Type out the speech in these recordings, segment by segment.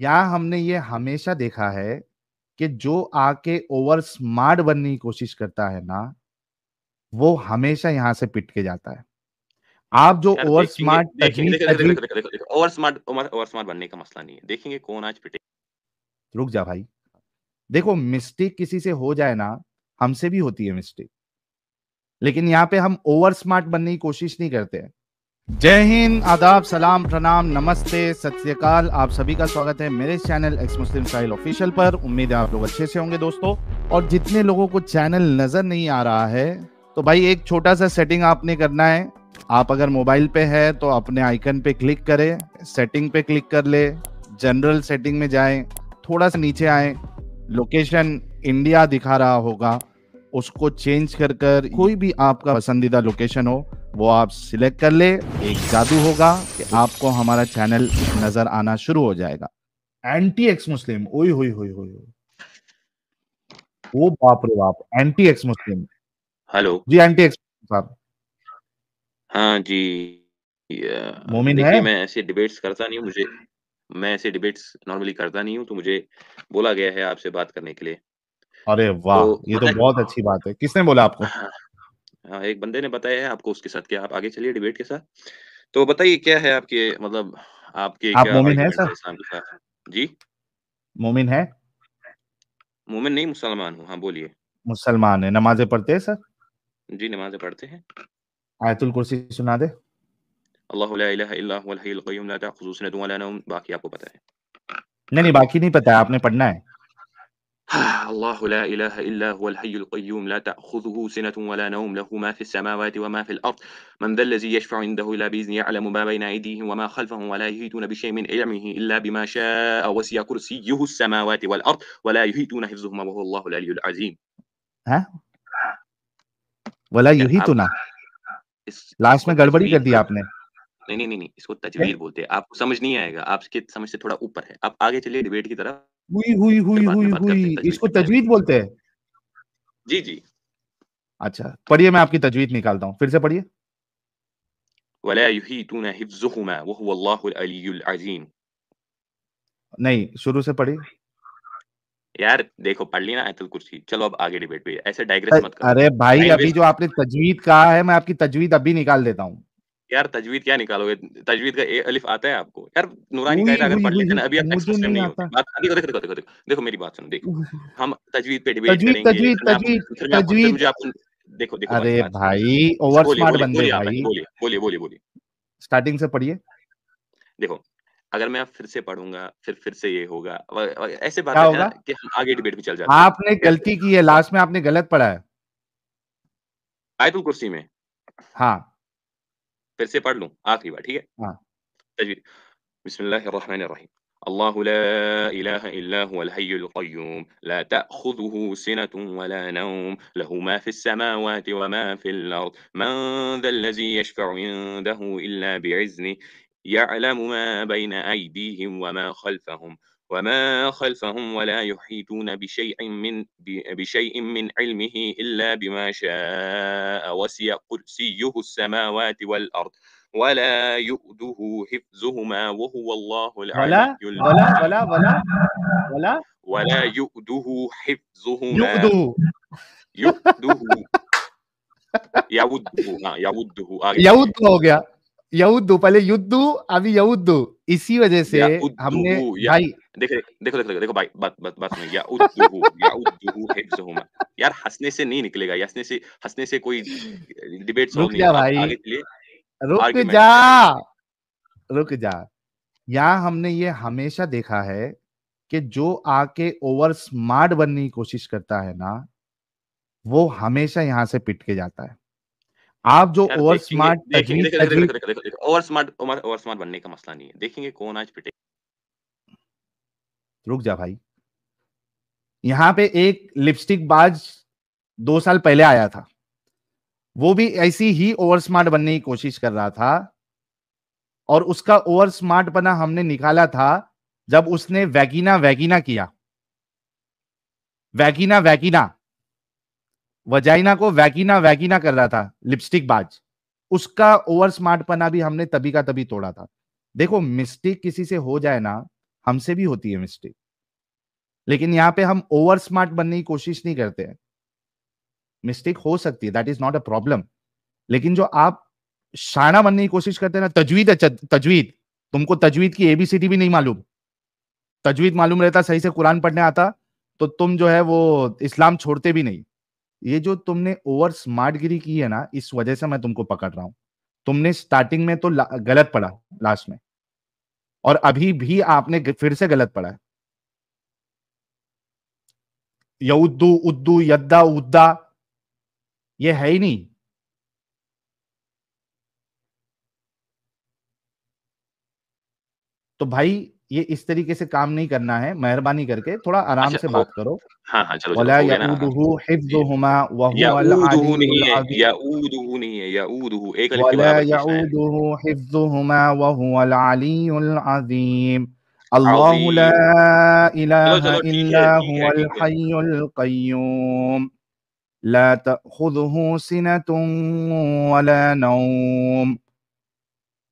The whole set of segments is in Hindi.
यहाँ हमने ये हमेशा देखा है कि जो आके ओवर स्मार्ट बनने की कोशिश करता है ना वो हमेशा यहां से पिट के जाता है आप जो over smart over smart over smart बनने का मसला नहीं है देखेंगे कौन आज पिटे रुक जा भाई देखो मिस्टेक किसी से हो जाए ना हमसे भी होती है मिस्टेक लेकिन यहाँ पे हम ओवर स्मार्ट बनने की कोशिश नहीं करते हैं जय हिंद आदाब सलाम प्रणाम नमस्ते सत आप सभी का स्वागत है मेरे channel ex Muslim style official पर उम्मीद है आप लोग अच्छे से होंगे दोस्तों और जितने लोगों को चैनल नजर नहीं आ रहा है तो भाई एक छोटा सा सेटिंग आपने करना है आप अगर मोबाइल पे है तो अपने आइकन पे क्लिक करें सेटिंग पे क्लिक कर ले जनरल सेटिंग में जाए थोड़ा सा नीचे आए लोकेशन इंडिया दिखा रहा होगा उसको चेंज कर कर कोई भी आपका पसंदीदा लोकेशन हो वो आप सिलेक्ट कर ले एक जादू होगा कि आपको हमारा चैनल नजर आना शुरू हो जाएगा एंटी एक्स मुस्लिम ओई होई होई होई ओ बाप रे बाप एंटी एक्स मुस्लिम हेलो जी एंटी एक्स साहब हाँ जी मोमिन है मैं ऐसे डिबेट्स करता नहीं हूँ मुझे मैं ऐसे डिबेट्स नॉर्मली करता नहीं हूँ तो मुझे बोला गया है आपसे बात करने के लिए अरे वाह तो ये तो बहुत अच्छी बात है किसने बोला आपको हाँ, एक बंदे ने बताया है आपको उसके साथ कि आप आगे चलिए डिबेट के साथ तो बताइए क्या है आपके मतलब आपके आप क्या मोमिन है सर जी मोमिन है मोमिन नहीं मुसलमान हूँ हाँ बोलिए मुसलमान है नमाजें पढ़ते हैं सर जी नमाजें पढ़ते हैं आयतुल कुर्सी सुना दे अल्लाह ला इलाहा इल्ला हुवल हय्युल कय्यूम ला ताखुज़ुहु सिनतुन वला नौम बाकी आपको पता है नहीं नहीं बाकी नहीं पता है आपने पढ़ना है الله لا إله إلا هو الحي القيوم لا تأخذه سنة ولا نوم له ما في السماوات وما في الأرض من ذا الذي يشفع عنده إلا بإذن يعلم ما بين أيديهم وما خلفهم ولا يهيتون بشيء من علمه إلا بما شاء وسع كرسيه السماوات والأرض ولا يهيتون حفظهما وهو الله العلي العظيم ها ولا يهيتون लास्ट में गड़बड़ी نہیں نہیں आपने नहीं नहीं नहीं इसको آپ کو سمجھ نہیں آئے گا آپ کے سمجھ سے تھوڑا اوپر ہے आप آگے चलिए ڈیبیٹ کی طرف हुई हुई हुई हुई हुई इसको तजवीद बोलते हैं जी जी अच्छा पढ़िए मैं आपकी तजवीद निकालता हूँ फिर से पढ़िए ولا يحيطون حفظهما وهو الله العلي العظيم नहीं शुरू से पढ़िए यार देखो पढ़ ली ना आयतुल कुर्सी चलो अब आगे डिबेट पे ऐसे डायग्रेस मत कर अरे भाई अभी जो आपने तजवीद कहा है मैं आपकी तजवीद अभी निकाल देता हूँ यार तजवीद क्या निकालोगे तजवीद का ए अलिफ आता है आपको यार नूरानी कायदा अगर पढ़ लेते ना अभी आप एक्सप्रेस नहीं होते बात देखो देखो देखो देखो देखो मेरी बात सुनो देखो हम तजवीद पे डिबेट करेंगे तजवीद तजवीद तजवीद मुझे आप देखो देखो अरे भाई ओवर स्मार्ट बंदे भाई बोलिए बोलिए बोलिए बोलिए स्टार्टिंग से पढ़िए देखो अगर मैं फिर से पढ़ूंगा फिर फिर से ये होगा ऐसे बात है कि हम आगे डिबेट भी चल जाते हैं आपने गलती की है लास्ट में आपने गलत पढ़ा है आयतुल कुर्सी में हाँ फिर से पढ़ लूं आखिरी बार ठीक है हाँ तजवीद الرحيم الله لا إله إلا هو الحي القيوم لا تأخذه سنة ولا نوم له ما في السماوات وما في الأرض من ذا الذي يشفع عنده إلا بإذنه يعلم ما بين أيديهم وما خلفهم وما خلفهم ولا يحيطون بشيء من بشيء من علمه إلا بما شاء وسع كرسيه السماوات والأرض ولا يؤده حفظهما وهو الله العلي ولا ولا ولا ولا ولا ولا يؤده حفظهما يؤده يؤده آه، آه، يوده يوده يوده यहूदू पहले युद्ध अभी यहूदू इसी वजह से हमने भाई देखो देखो देखो देखो भाई बात बात बात सुनिए या उद्दू या उद्दू हिफ्जहुम यार हंसने से नहीं निकलेगा हंसने से हंसने से कोई डिबेट सॉल्व नहीं होगा आगे के लिए रुक जा रुक जा यहां हमने ये हमेशा देखा है कि जो आके ओवर स्मार्ट बनने की कोशिश करता है ना वो हमेशा यहां से पिट के जाता है आप जो over smart over smart over smart बनने का मसला नहीं है देखेंगे कौन आज पिटे रुक जा भाई यहाँ पे एक लिपस्टिक बाज दो साल पहले आया था वो भी ऐसी ही ओवर स्मार्ट बनने की कोशिश कर रहा था और उसका ओवर स्मार्ट बना हमने निकाला था जब उसने वैगिना वैगिना किया वैगिना वैगिना वजाइना को वैकिना वैकिना कर रहा था लिपस्टिक बाज उसका ओवर स्मार्ट पना भी हमने तभी का तभी तोड़ा था देखो मिस्टेक किसी से हो जाए ना हमसे भी होती है मिस्टेक लेकिन यहाँ पे हम ओवर स्मार्ट बनने की कोशिश नहीं करते हैं मिस्टेक हो सकती है that is not a problem लेकिन जो आप शाना बनने की कोशिश करते हैं ना तजवीद है तजवीद तुमको तजवीद की एबीसीडी भी नहीं मालूम तजवीद मालूम रहता सही से कुरान पढ़ने आता तो तुम जो है वो इस्लाम छोड़ते भी नहीं ये जो तुमने ओवर स्मार्ट गिरी की है ना इस वजह से मैं तुमको पकड़ रहा हूं तुमने स्टार्टिंग में तो गलत पढ़ा लास्ट में और अभी भी आपने फिर से गलत पढ़ा है यउद्दू उद्दू यद्दा उद्दा ये है ही नहीं तो भाई ये इस तरीके से काम नहीं करना है मेहरबानी करके थोड़ा आराम अच्छा, से बात करो हाँ हाँ चलो वला याऊदुहु हिफ्जुहुमा व हुवा याऊदुहु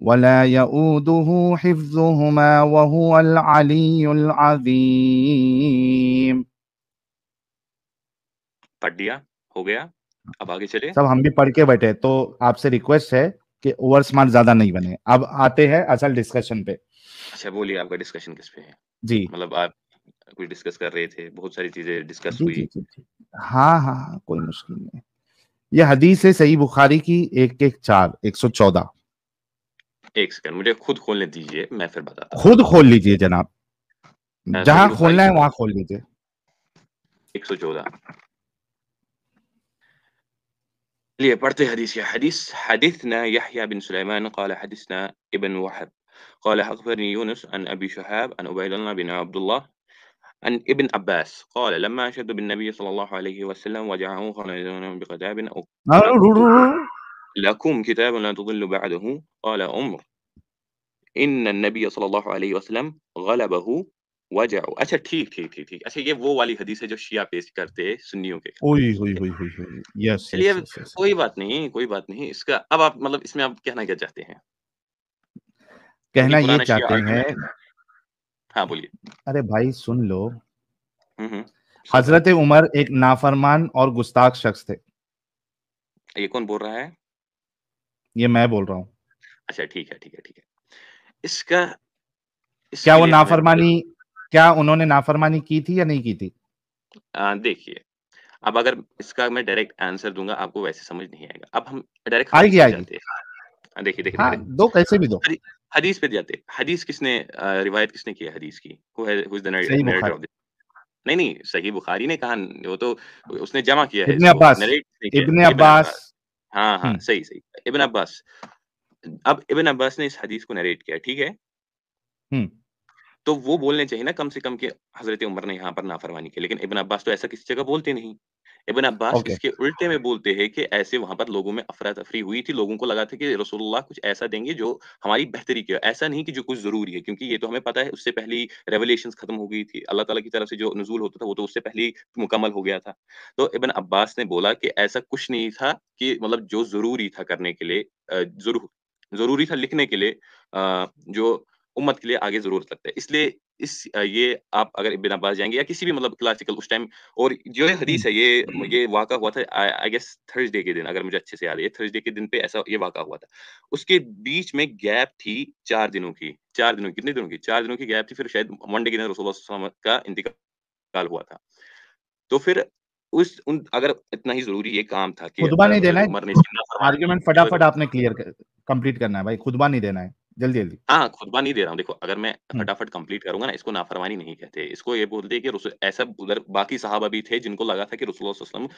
ولا يؤوده حفظهما وهو العلي العظيم पढ़ दिया हो गया अब आगे चले सब हम भी पढ़ के बैठे तो आपसे रिक्वेस्ट है कि ओवर स्मार्ट ज्यादा नहीं बने अब आते हैं असल डिस्कशन पे अच्छा बोलिए आपका डिस्कशन किस पे है जी मतलब आप कुछ डिस्कस कर रहे थे बहुत सारी चीजें डिस्कस जी, हुई जी, जी, जी. हाँ हाँ, हाँ कोई मुश्किल नहीं ये हदीस है सही बुखारी की एक एक चार एक सौ चौदह एक सेकंड मुझे खुद खोलने दीजिए मैं फिर बताता हूँ खुद खोल लीजिए जनाब जहाँ खोलना है वहाँ खोल लीजिए एक सौ चौदह लिए برتي حديث يا حدثنا يحيى بن سليمان قال حدثنا ابن وحب قال أخبرني يونس عن أبي شهاب عن عبيد الله بن عبد الله عن ابن عباس قال لما شد بالنبي صلى الله عليه وسلم وجعه خالدا بقتاب أو آه، لكم كتاب لا تضل بعده قال عمر इन नबी सल्लल्लाहु अलैहि वसल्लम गलबहु वजाउ अच्छा ठीक ठीक ठीक ठीक अच्छा ये वो वाली हदीस है जो शिया पेश करते हैं सुन्नियों के ओई ओई ओई ओई यस चलिए कोई बात नहीं कोई बात नहीं इसका अब आप मतलब इसमें आप कहना क्या चाहते हैं कहना ये चाहते हैं हाँ बोलिए अरे भाई सुन लो हम्म, हम्म। हजरत उमर एक नाफरमान और गुस्ताख शख्स थे ये कौन बोल रहा है ये मैं बोल रहा हूँ अच्छा ठीक है ठीक है ठीक है इसका क्या वो नाफरमानी क्या उन्होंने नाफरमानी की थी या नहीं की थी देखिए अब अगर इसका मैं डायरेक्ट आंसर दूंगा आपको वैसे समझ नहीं आएगा अब हम डायरेक्ट आएगी आएगी देखिए देखिए हाँ, दो कैसे भी दो हदीस पे जाते हदीस किसने रिवायत किसने किया हदीस की who is the narrator of नहीं नहीं सही बुखारी ने कहा वो तो उसने जमा किया है इब्ने अब्बास इब्ने अब्बास हाँ हाँ सही सही इबन अब्बास अब इबन अब्बास ने इस हदीस को नरेट किया ठीक है तो वो बोलने चाहिए ना कम से कम कि हज़रत उमर ने यहाँ पर नाफ़रमानी की लेकिन इबन अब्बास तो ऐसा किसी जगह बोलते नहीं। इबन अब्बास okay. इसके उल्टे में बोलते हैं कि ऐसे वहां पर लोगों में अफरा तफरी हुई थी लोगों को लगा था कि रसोल्ला कुछ ऐसा देंगे जो हमारी बेहतरी की ऐसा नहीं कि जो कुछ जरूरी है क्योंकि ये तो हमें पता है उससे पहले रेवलेशन खत्म हो गई थी अल्लाह तला की तरफ से जो नजूल होता था वो तो उससे पहले मुकम्मल हो गया था तो इबन अब्बास ने बोला कि ऐसा कुछ नहीं था कि मतलब जो जरूरी था करने के लिए जरूर जरूरी था लिखने के लिए जो उम्मत के लिए आगे जरूर लगता है इसलिए इस ये आप अगर बिना अब्बास जाएंगे या किसी भी मतलब क्लासिकल उस टाइम और जो है हदीस है ये ये वाका हुआ था आई गेस थर्सडे के दिन अगर मुझे अच्छे से याद है थर्सडे के दिन पे ऐसा ये वाका हुआ था उसके बीच में गैप थी चार दिनों की चार दिनों की कितने दिनों की चार दिनों की गैप थी फिर शायद मंडे के दिन रसोल्ला का इंतकाल हुआ था तो फिर उस उन अगर इतना ही जरूरी ये काम था कि खुदबा नहीं देना है आर्गुमेंट फटाफट आपने क्लियर कंप्लीट करना है भाई खुदबा नहीं देना है जल्दी जल्दी हाँ खुतबा नहीं दे रहा हूँ देखो अगर मैं हम्म। फटाफट कंप्लीट करूंगा ना इसको नाफरमानी नहीं कहते इसको ये बोलते हैं कि ऐसा उधर बाकी साहब अभी थे जिनको लगा था कि रसुल्लम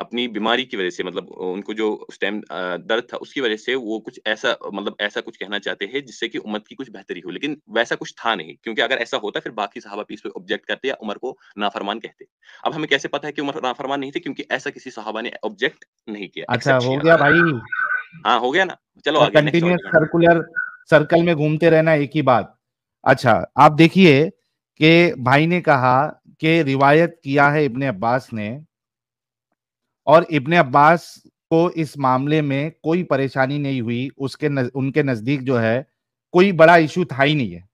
अपनी बीमारी की वजह से मतलब उनको जो उस टाइम दर्द था उसकी वजह से वो कुछ ऐसा मतलब ऐसा कुछ कहना चाहते हैं जिससे कि उम्मत की कुछ बेहतरी हो लेकिन वैसा कुछ था नहीं क्योंकि अगर ऐसा होता फिर बाकी साहबा इस पर ऑब्जेक्ट करते या उमर को नाफरमान कहते अब हमें कैसे पता है कि उमर नाफरमान नहीं थे क्योंकि ऐसा किसी साहबा ने ऑब्जेक्ट नहीं किया अच्छा हो गया भाई हाँ हो गया ना चलो कंटिन्यूस सर्कुलर सर्कल में घूमते रहना एक ही बात अच्छा आप देखिए कि भाई ने कहा कि रिवायत किया है इब्ने अब्बास ने और इब्ने अब्बास को इस मामले में कोई परेशानी नहीं हुई उसके नज, उनके नजदीक जो है कोई बड़ा इशू था ही नहीं है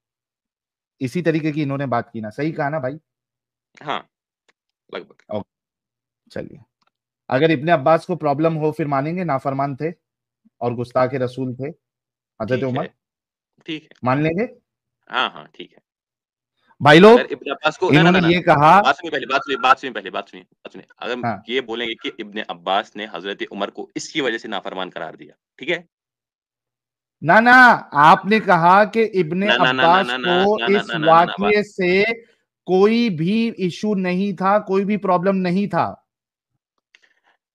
इसी तरीके की इन्होंने बात की ना सही कहा ना भाई हाँ लगभग चलिए अगर इब्ने अब्बास को प्रॉब्लम हो फिर मानेंगे नाफरमान थे और गुस्ताखे रसूल थे हजरत उमर ठीक है मान लेंगे हाँ हाँ ठीक है भाई लोग इब्न अब्बास को इन्होंने ये कहा बात सुनिए पहले बात सुनिए बात सुनिए पहले बात सुनिए बात सुनिए अगर हाँ। ये बोलेंगे कि इब्न अब्बास ने हजरत उमर को इसकी वजह से नाफरमान करार दिया ठीक है ना ना आपने कहा कि इब्न अब्बास को इस वाक्य से कोई भी इशू नहीं था कोई भी प्रॉब्लम नहीं था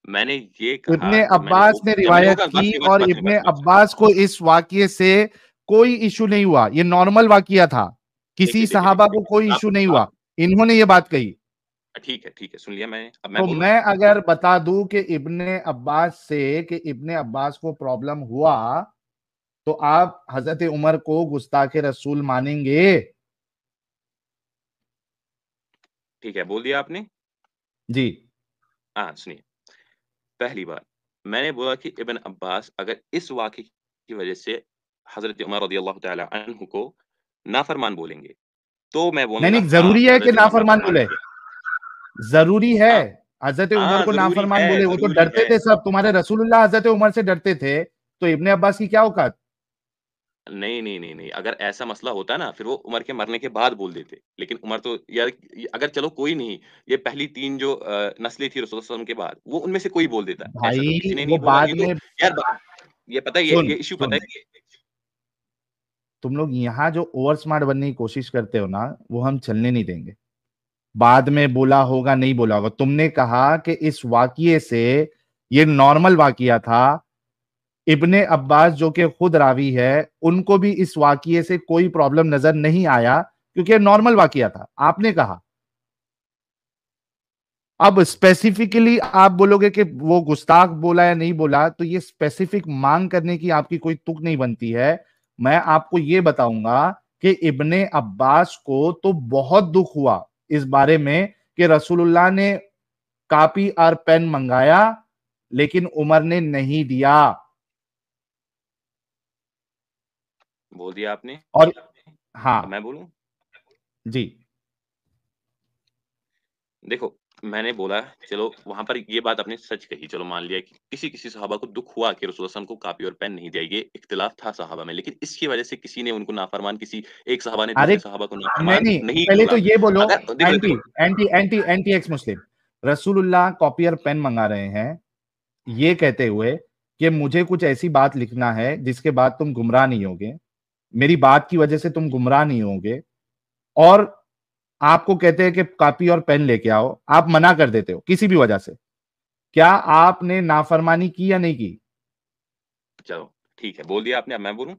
मैंने ये इब्ने अब्बास ने रिवायत की और इब्ने अब्बास को इस वाक्य से कोई इशू नहीं हुआ ये नॉर्मल वाक्य था किसी सहाबा को कोई इशू नहीं हुआ इन्होंने ये बात कही ठीक है ठीक है सुन लिया मैंने अब मैं तो मैं अगर बता दूं कि इब्ने अब्बास से कि इब्ने अब्बास को प्रॉब्लम हुआ तो आप हजरत उमर को गुस्ताखे रसूल मानेंगे ठीक है बोल दिया आपने जी हाँ सुनिए पहली बार मैंने बोला कि इबन अब्बास अगर इस वाक्य की वजह से हज़रत उमर रजी अल्लाह तह को नाफरमान बोलेंगे तो मैं बोलूंगा नहीं हाँ, जरूरी है कि नाफरमान बोले जरूरी है हाँ। हजरत हाँ, उमर को नाफरमान बोले वो तो डरते थे सब तुम्हारे रसूलुल्लाह हजरत उमर से डरते थे तो इब्ने अब्बास की क्या औकात नहीं नहीं नहीं नहीं अगर ऐसा मसला होता ना फिर वो उमर के मरने के बाद बोल देते लेकिन उमर तो यार अगर चलो कोई नहीं ये पहली तीन जो नस्लें थी रसूल के बाद वो उनमें से कोई बोल देता तो किसी ने नहीं बाद तो में यार ये पता है ये, ये पता है तुम लोग यहाँ जो ओवर स्मार्ट बनने की कोशिश करते हो ना वो हम चलने नहीं देंगे बाद में बोला होगा नहीं बोला होगा तुमने कहा कि इस वाकिये से ये नॉर्मल वाकिया था इब्ने अब्बास जो कि खुद रावी है उनको भी इस वाक्य से कोई प्रॉब्लम नजर नहीं आया क्योंकि नॉर्मल वाक्य था आपने कहा अब स्पेसिफिकली आप बोलोगे कि वो गुस्ताख बोला या नहीं बोला तो ये स्पेसिफिक मांग करने की आपकी कोई तुक नहीं बनती है मैं आपको ये बताऊंगा कि इब्ने अब्बास को तो बहुत दुख हुआ इस बारे में कि रसूलुल्लाह ने कापी और पेन मंगाया लेकिन उमर ने नहीं दिया बोल दिया आपने और हाँ मैं बोलू जी देखो मैंने बोला चलो वहां पर ये बात आपने सच कही चलो मान लिया कि किसी किसी सहाबा को दुख हुआ कि रसूल को कापी और पेन नहीं दिया ये इख्तिलाफ था सहाबा में लेकिन इसकी वजह से किसी ने उनको नाफरमान किसी एक सहाबा ने सहाबा को नाफरमान नहीं, नहीं पहले तो ये बोलो anti anti anti anti ex Muslim रसूलुल्लाह कॉपी और पेन मंगा रहे हैं ये कहते हुए कि मुझे कुछ ऐसी बात लिखना है जिसके बाद तुम गुमराह नहीं होगे मेरी बात की वजह से तुम गुमराह नहीं होगे और आपको कहते हैं कि कापी और पेन लेके आओ आप मना कर देते हो किसी भी वजह से क्या आपने नाफरमानी की या नहीं की चलो ठीक है बोल दिया आपने अब मैं बोलूं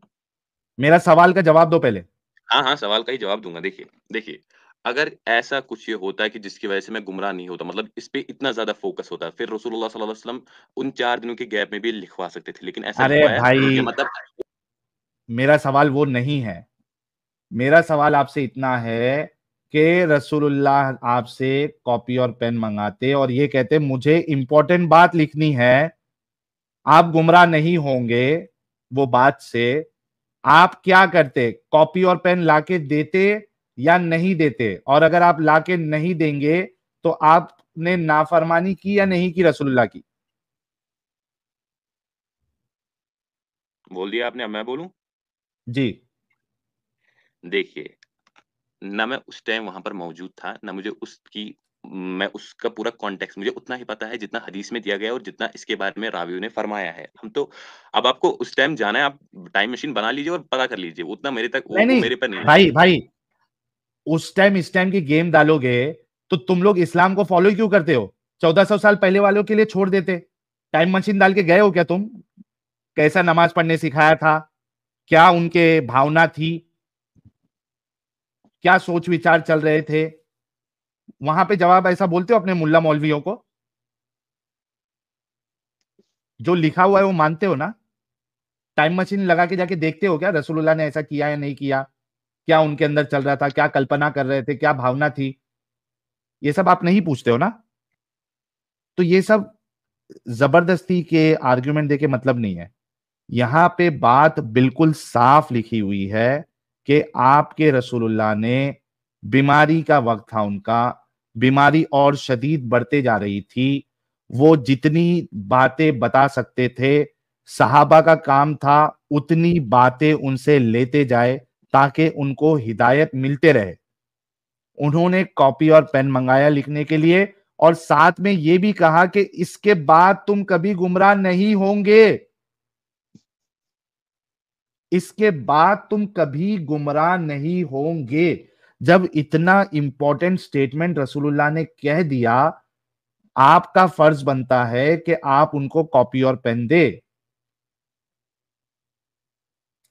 मेरा सवाल का जवाब दो पहले हाँ हाँ सवाल का ही जवाब दूंगा देखिए देखिए अगर ऐसा कुछ ये होता है कि जिसकी वजह से मैं गुमराह नहीं होता मतलब इस पे इतना ज्यादा फोकस होता है फिर रसूलुल्लाह सल्लल्लाहु अलैहि वसल्लम उन चार दिनों के गैप में भी लिखवा सकते थे लेकिन ऐसा अरे भाई मतलब मेरा सवाल वो नहीं है मेरा सवाल आपसे इतना है कि रसूलुल्लाह आपसे कॉपी और पेन मंगाते और ये कहते मुझे इंपॉर्टेंट बात लिखनी है आप गुमराह नहीं होंगे वो बात से आप क्या करते कॉपी और पेन लाके देते या नहीं देते और अगर आप लाके नहीं देंगे तो आपने नाफरमानी की या नहीं की रसूलुल्लाह की बोल दिया आपने मैं बोलूं जी। देखिए, ना मैं उस टाइम वहां पर मौजूद था, ना मुझे उसकी मैं उसका पूरा कॉन्टेक्स्ट मुझे उतना ही पता है जितना हदीस में दिया गया और जितना इसके बारे में रावियों ने फरमाया है। हम तो अब आपको उस टाइम जाना है, आप टाइम मशीन बना लीजिए और पता कर लीजिए, उतना मेरे तक नहीं, वो नहीं। मेरे पर नहीं भाई, भाई, उस टाइम इस टाइम की गेम डालोगे, तो तुम लोग इस्लाम को फ़ॉलो क्यों करते हो? चौदह साल पहले वालों के लिए छोड़ देते। टाइम मशीन डाल के गए हो क्या तुम? कैसा नमाज़ पढ़ने सिखाया था? क्या उनके भावना थी क्या सोच विचार चल रहे थे वहां पे जवाब ऐसा बोलते हो अपने मुल्ला मौलवियों को जो लिखा हुआ है वो मानते हो ना टाइम मशीन लगा के जाके देखते हो क्या रसूलुल्लाह ने ऐसा किया या नहीं किया क्या उनके अंदर चल रहा था क्या कल्पना कर रहे थे क्या भावना थी ये सब आप नहीं पूछते हो ना तो ये सब जबरदस्ती के आर्ग्यूमेंट देके मतलब नहीं है यहां पे बात बिल्कुल साफ लिखी हुई है कि आपके रसूलुल्लाह ने बीमारी का वक्त था उनका बीमारी और शदीद बढ़ते जा रही थी वो जितनी बातें बता सकते थे सहाबा का काम था उतनी बातें उनसे लेते जाए ताकि उनको हिदायत मिलते रहे उन्होंने कॉपी और पेन मंगाया लिखने के लिए और साथ में ये भी कहा कि इसके बाद तुम कभी गुमराह नहीं होंगे इसके बाद तुम कभी गुमराह नहीं होंगे जब इतना इंपॉर्टेंट स्टेटमेंट रसूलुल्लाह ने कह दिया आपका फर्ज बनता है कि आप उनको कॉपी और पेन दे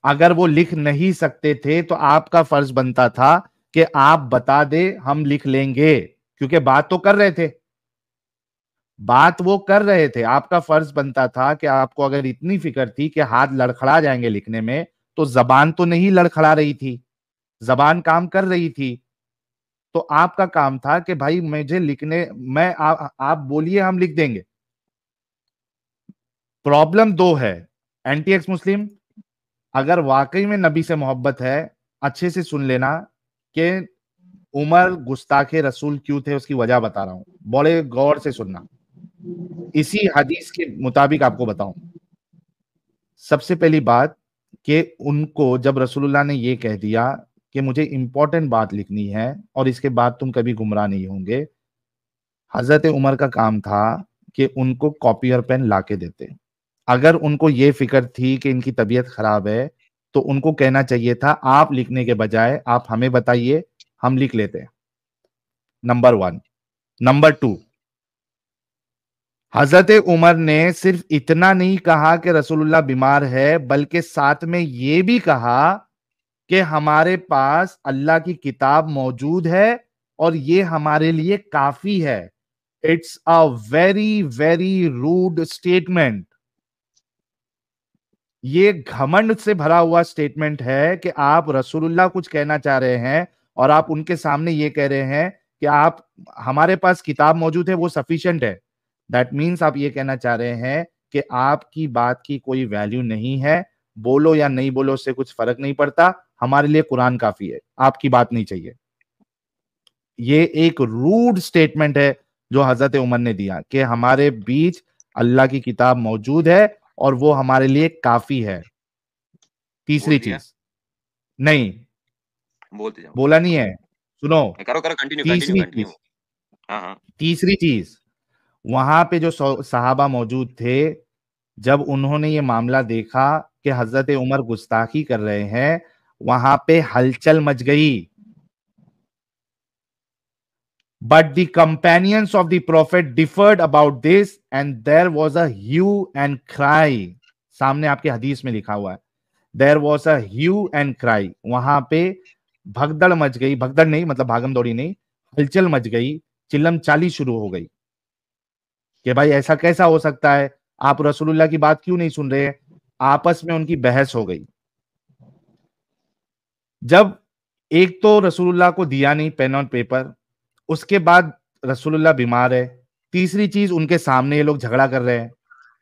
अगर वो लिख नहीं सकते थे तो आपका फर्ज बनता था कि आप बता दे हम लिख लेंगे क्योंकि बात तो कर रहे थे बात वो कर रहे थे आपका फर्ज बनता था कि आपको अगर इतनी फिक्र थी कि हाथ लड़खड़ा जाएंगे लिखने में तो जबान तो नहीं लड़खड़ा रही थी जबान काम कर रही थी तो आपका काम था कि भाई मुझे लिखने मैं आ, आप बोलिए हम लिख देंगे प्रॉब्लम दो है एंटी एक्स मुस्लिम अगर वाकई में नबी से मोहब्बत है अच्छे से सुन लेना कि उमर गुस्ताखे रसूल क्यों थे उसकी वजह बता रहा हूं बड़े गौर से सुनना इसी हदीस के मुताबिक आपको बताऊं सबसे पहली बात कि उनको जब रसूलुल्लाह ने यह कह दिया कि मुझे इंपॉर्टेंट बात लिखनी है और इसके बाद तुम कभी गुमराह नहीं होंगे हजरत उमर का काम था कि उनको कॉपी और पेन ला देते अगर उनको ये फिक्र थी कि इनकी तबीयत खराब है तो उनको कहना चाहिए था आप लिखने के बजाय आप हमें बताइए हम लिख लेते हैं नंबर वन नंबर टू हजरत उमर ने सिर्फ इतना नहीं कहा कि रसूलुल्लाह बीमार है बल्कि साथ में ये भी कहा कि हमारे पास अल्लाह की किताब मौजूद है और ये हमारे लिए काफी है it's a very very rude statement ये घमंड से भरा हुआ स्टेटमेंट है कि आप रसूलुल्लाह कुछ कहना चाह रहे हैं और आप उनके सामने ये कह रहे हैं कि आप हमारे पास किताब मौजूद है वो सफिशियंट है दैट मीन्स आप ये कहना चाह रहे हैं कि आपकी बात की कोई वैल्यू नहीं है बोलो या नहीं बोलो उससे कुछ फर्क नहीं पड़ता हमारे लिए कुरान काफी है आपकी बात नहीं चाहिए ये एक रूड स्टेटमेंट है जो हजरत उमर ने दिया कि हमारे बीच अल्लाह की किताब मौजूद है और वो हमारे लिए काफी है तीसरी चीज नहीं बोलते बोला नहीं है सुनो करो करो कंटिन्यू तीसरी चीज हाँ, हाँ। तीसरी चीज वहां पे जो साहबा मौजूद थे जब उन्होंने ये मामला देखा कि हजरत उमर गुस्ताखी कर रहे हैं वहां पे हलचल मच गई but the companions of the prophet differed about this and there was hue and cry सामने आपके हदीस में लिखा हुआ है there was hue and cry वहां पे भगदड़ मच गई भगदड़ नहीं मतलब भागम दौड़ी नहीं हलचल मच गई चिल्लम चाली शुरू हो गई कि भाई ऐसा कैसा हो सकता है आप रसूलुल्लाह की बात क्यों नहीं सुन रहे आपस में उनकी बहस हो गई जब एक तो रसूलुल्लाह को दिया नहीं पेन ऑन पेपर उसके बाद रसूलुल्लाह बीमार है तीसरी चीज उनके सामने ये लोग झगड़ा कर रहे हैं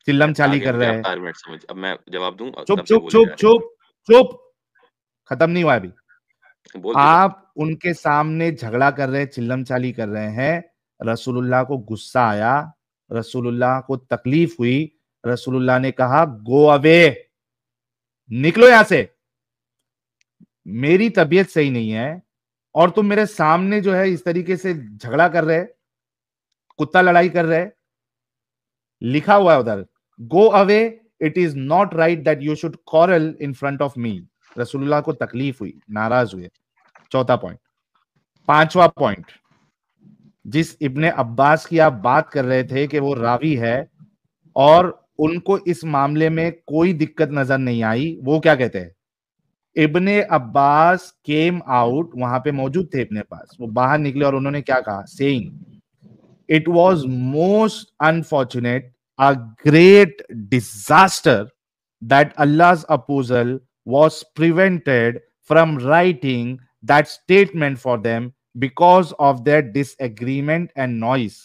चिल्लम चाली कर रहे हैं अब मैं जवाब दूं चुप चुप चुप चुप चुप खत्म नहीं हुआ अभी आप उनके सामने झगड़ा कर रहे चिल्लम चाली कर रहे हैं रसूलुल्लाह को गुस्सा आया रसूलुल्लाह को तकलीफ हुई रसूलुल्लाह ने कहा गो अवे निकलो यहां से मेरी तबीयत सही नहीं है और तुम मेरे सामने जो है इस तरीके से झगड़ा कर रहे कुत्ता लड़ाई कर रहे लिखा हुआ है उधर go away it is not right that you should quarrel in front of me रसूलुल्लाह को तकलीफ हुई नाराज हुए चौथा पॉइंट पांचवा पॉइंट जिस इब्ने अब्बास की आप बात कर रहे थे कि वो रावी है और उनको इस मामले में कोई दिक्कत नजर नहीं आई वो क्या कहते हैं इब्ने अब्बास केम आउट वहां पे मौजूद थे अपने पास वो बाहर निकले और उन्होंने क्या कहा saying it was most unfortunate a great disaster that Allah apostle was prevented from writing that statement for them because of that disagreement and noise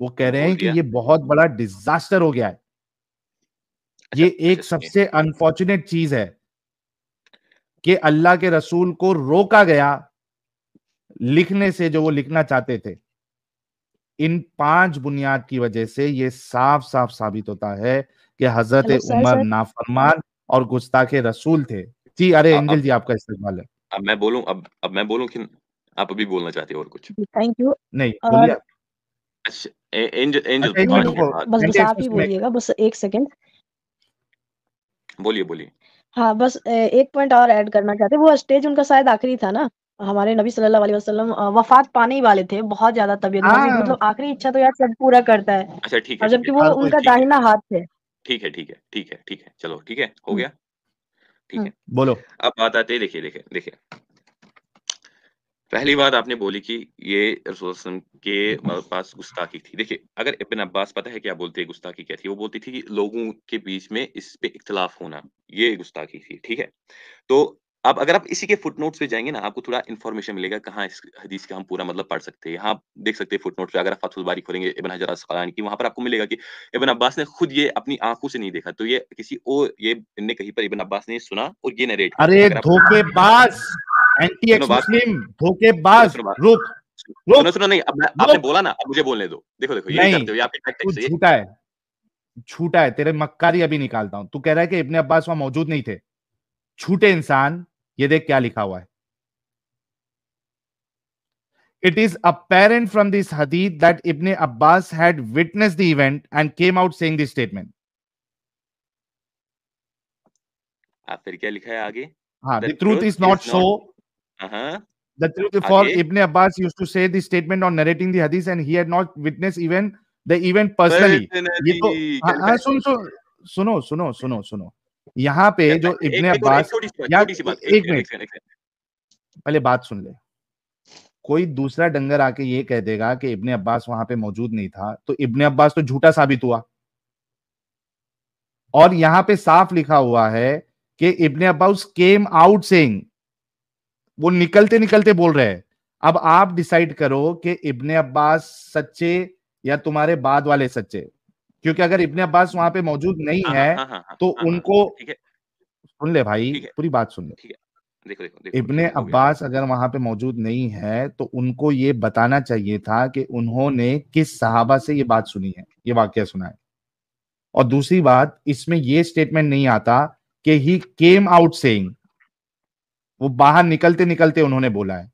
वो कह रहे हैं कि ये बहुत बड़ा डिजास्टर हो गया है अच्छा, ये अच्छा, एक अच्छा, सबसे अनफॉर्चुनेट चीज है कि अल्लाह के रसूल को रोका गया लिखने से जो वो लिखना चाहते थे इन पांच बुनियाद की वजह से ये साफ साफ साबित होता है कि हजरत उमर नाफरमान और गुस्ताखे रसूल थे जी अरे एंजल जी आपका इस्तेमाल है अब मैं बोलूं अब अब मैं बोलूं कि आप अभी बोलना चाहते हो और कुछ? Thank you. नहीं, बोलिए अच्छा, एंजल एंजल अच्छा, हाँ, हाँ, बस बस आप ही बोलिएगा बस एक सेकंड बोलिए बोलिए हाँ बस एक पॉइंट और ऐड करना चाहते वो स्टेज उनका शायद आखिरी था ना हमारे नबी सल्लल्लाहु अलैहि वसल्लम वफात पाने ही वाले थे बहुत ज्यादा तबीयत नाजुक हाँ। मतलब आखिरी इच्छा तो यार सब पूरा करता है अच्छा ठीक है जबकि वो तो उनका दाहिना हाथ थे ठीक है ठीक है ठीक है ठीक है चलो ठीक है हो हम्म। गया ठीक है हम्म, बोलो अब बात आती है देखिए देखिए देखिए पहली बात आपने बोली कि ये के पास गुस्ताखी थी देखिए अगर इबन अब्बास पता है क्या बोलते गुस्ताखी क्या थी वो बोलती थी कि लोगों के बीच में इस पे इख्तलाफ होना ये गुस्ताखी थी ठीक है तो अब अगर आप इसी के फुटनोट पे जाएंगे ना आपको थोड़ा इन्फॉर्मेशन मिलेगा कहाँ इस हदीस का हम पूरा मतलब पढ़ सकते हैं यहाँ देख सकते हैं फुटनोट्स पे अगर आप फतुल बारी खोलेंगे इबन हजरा असकलानी की वहां पर आपको मिलेगा कि इबन अब्बास ने खुद ये अपनी आंखों से नहीं देखा तो ये किसी और ये इनने कहीं पर इबन अब्बास ने सुना और ये नरेट अरे धोखेबाज एंटी मुस्लिम धोखेबाज रुक सुनो सुनो नहीं अब आपने बोला ना अब मुझे बोलने दो देखो देखो ये करते हो ये टैक्टिक्स है झूठा है झूठा है तेरे मक्कारी अभी निकालता हूँ तू कह रहा है कि इब्ने अब्बास वहां मौजूद नहीं थे छूटे इंसान ये देख क्या लिखा हुआ है it is apparent from this हदीद that Ibn Abbas had witness the event and came out saying this statement आप फिर क्या लिखा है आगे हाँ the truth is not so the truth for Ibn Abbas use to say this statement on narrating the हदीस and he had not witness event the event personally ये तो- हाँ, हाँ, सुनो सुनो सुनो सुनो यहाँ पे जो इब्ने अब्बास एक मिनट पहले बात सुन ले कोई दूसरा डंगर आके ये कह देगा कि इब्ने अब्बास वहां पे मौजूद नहीं था तो इब्ने अब्बास तो झूठा साबित हुआ और यहां पे साफ लिखा हुआ है कि Ibn Abbas came out saying वो निकलते निकलते बोल रहे हैं अब आप डिसाइड करो कि इब्ने अब्बास सच्चे या तुम्हारे बाद वाले सच्चे क्योंकि अगर इब्ने अब्बास वहां पे मौजूद नहीं हाँ, हाँ, है हाँ, तो उनको सुन ले भाई पूरी बात सुन ले इब्ने अब्बास अगर वहां पे मौजूद नहीं है तो उनको ये बताना चाहिए था कि उन्होंने किस सहाबा से ये बात सुनी है ये वाक्य सुना है और दूसरी बात इसमें ये स्टेटमेंट नहीं आता कि ही केम आउट सेइंग वो बाहर निकलते निकलते उन्होंने बोला है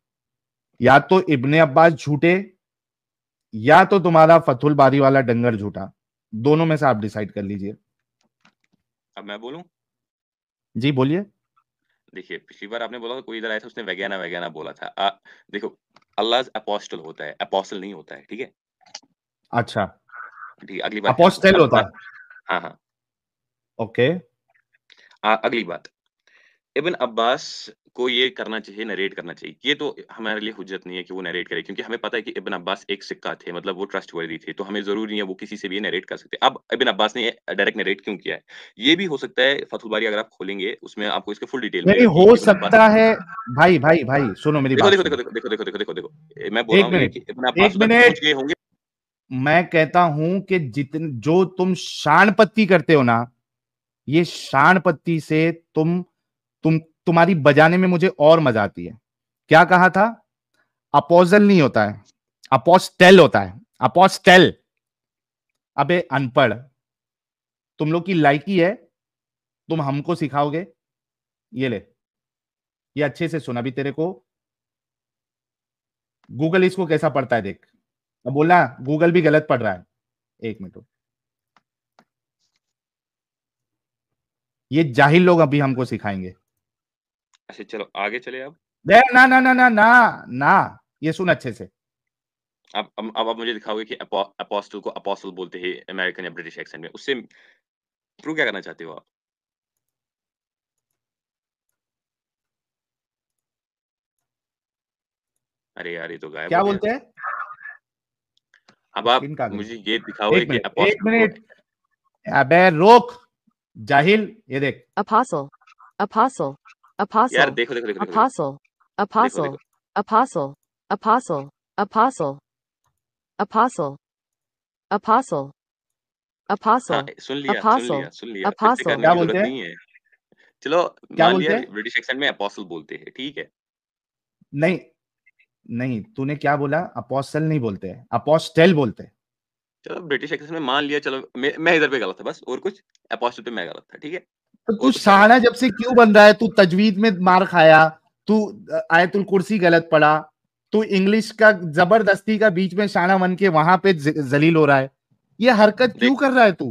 या तो इब्ने अब्बास झूठे या तो तुम्हारा फतुल बारी वाला डंगर झूठा दोनों में से आप डिसाइड कर लीजिए अब मैं बोलूं जी बोलिए देखिए पिछली बार आपने बोला कोई इधर आया था उसने वैगाना वैगना बोला था आ, देखो अल्लाह अपोस्टल होता है अपोस्टल नहीं होता है ठीक है अच्छा ठीक अगली बात अपोस्टल होता है हाँ हाँ ओके आ, अगली बात इबन अब्बास को ये करना चाहिए नरेट करना चाहिए ये तो हमारे लिए हुजत नहीं है कि वो नरेट करे क्योंकि हमें पता है कि इबन अब्बास एक सिक्का थे मतलब वो ट्रस्ट वर्दी थे तो हमें जरूरी नहीं है वो किसी से भी नरेट कर सकते अब इबन अब्बास ने डायरेक्ट नरेट क्यों किया है ये भी हो सकता है फतुलबारी अगर आप खोलेंगे उसमें आपको इसके फुल डिटेल नहीं हो सकता है भाई भाई भाई सुनो मेरी देखो देखो देखो देखो देखो देखो देखो देखो मैं बोल रहा हूँ होंगे मैं कहता हूं कि जितने जो तुम शान पत्ती करते हो ना ये शान पत्ती से तुम तुम तुम्हारी बजाने में मुझे और मजा आती है क्या कहा था अपोजल नहीं होता है अपोस्टेल होता है अपोस्टेल अबे अनपढ़ तुम लोग की लाइकी है तुम हमको सिखाओगे ये ले ये अच्छे से सुना भी तेरे को गूगल इसको कैसा पढ़ता है देख अब बोला गूगल भी गलत पढ़ रहा है एक मिनट ये जाहिल लोग अभी हमको सिखाएंगे अच्छा चलो आगे चले अब ना ना ना ना ना ना ये सुन अच्छे से अब अब आप मुझे दिखाओगे कि अपोस्टल को अपोस्टल बोलते हैं अमेरिकन या ब्रिटिश एक्सेंट में उससे प्रूव क्या करना चाहते हो आप अरे यार ये तो गायब क्या बोलते हैं अब आप मुझे ये दिखाओगे कि अपोस्टल एक मिनट अबे रोक जाहिल ये देख अपोस्टल अपोस्टल apostle यार देखो देखो देखो apostle apostle apostle apostle apostle apostle हाँ, apostle apostle सुन लिया apostle सुन लिया apostle क्या बोलते हैं चलो मान लिया ब्रिटिश एक्सेंट में अपोस्टल बोलते हैं ठीक है नहीं नहीं तूने क्या बोला अपोस्टल नहीं बोलते अपोस्टेल बोलते हैं चलो ब्रिटिश एक्सेंट में मान लिया चलो मैं, मैं इधर पे गलत था बस और कुछ अपोस्टल पे मैं गलत था ठीक है तो सहाना जब से क्यों बन रहा है तू तजवीद में मार खाया तू आयतुल कुर्सी गलत पढ़ा तू इंग्लिश का जबरदस्ती का बीच में शाना बन के वहां पे जलील हो रहा है ये हरकत क्यों कर रहा है तू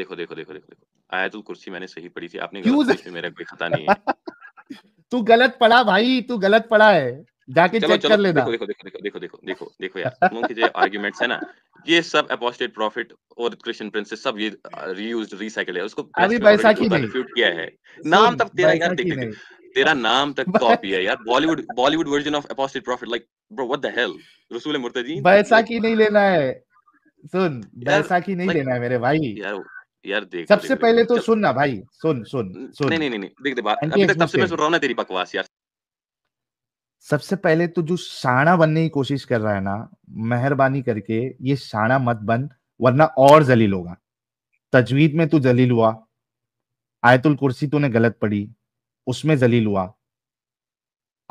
देखो देखो देखो देखो देखो आयतुल कुर्सी मैंने सही पढ़ी थी आपने क्यों मेरा कोई खता नहीं है तू गलत पढ़ा भाई तू गलत पढ़ा है जाके चेक चलो, कर लेना देखो देखो देखो देखो देखो देखो यार यार के जो आर्गुमेंट्स है ना ये सब अपोस्टेट प्रॉफिट और क्रिश्चियन प्रिंसेस सब ये रीयूज्ड uh, रीसाइकल है उसको अभी पैसा की नहीं रिफ्यूट किया है नाम तक तेरा यार देख देख तेरा नाम तक कॉपी है यार Bollywood Bollywood version of apostate prophet like bro what the hell रसूल मुर्तजी पैसा की नहीं लेना है सुन पैसा की नहीं लेना है मेरे भाई यार यार देख सबसे पहले तो सुन ना भाई सुन सुन सुन नहीं नहीं नहीं देख दे बात अभी तक सबसे मैं सुन रहा हूं ना तेरी बकवास यार सबसे पहले तो जो शाणा बनने की कोशिश कर रहा है ना मेहरबानी करके ये शाणा मत बन वरना और जलील होगा तजवीद में तू तो जलील हुआ आयतुल कुर्सी तूने गलत पढ़ी उसमें जलील हुआ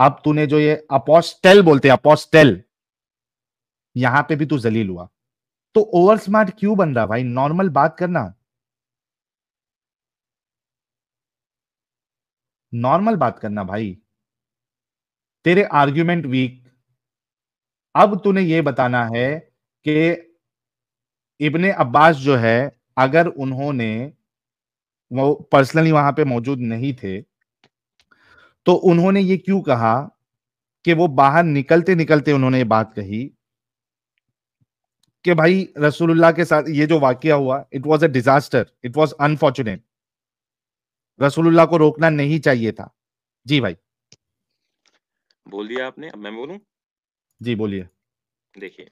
अब तूने जो ये अपोस्टेल बोलते हैं अपोस्टेल यहां पे भी तू तो जलील हुआ तो ओवर स्मार्ट क्यों बन रहा भाई नॉर्मल बात करना नॉर्मल बात करना भाई तेरे आर्ग्यूमेंट वीक अब तूने ये बताना है कि इब्ने अब्बास जो है अगर उन्होंने वो पर्सनली वहां पे मौजूद नहीं थे तो उन्होंने ये क्यों कहा कि वो बाहर निकलते निकलते उन्होंने ये बात कही कि भाई रसूलुल्लाह के साथ ये जो वाक्य हुआ it was a disaster it was unfortunate रसूलुल्लाह को रोकना नहीं चाहिए था जी भाई बोल दिया आपने अब मैं बोलूं जी बोलिए देखिए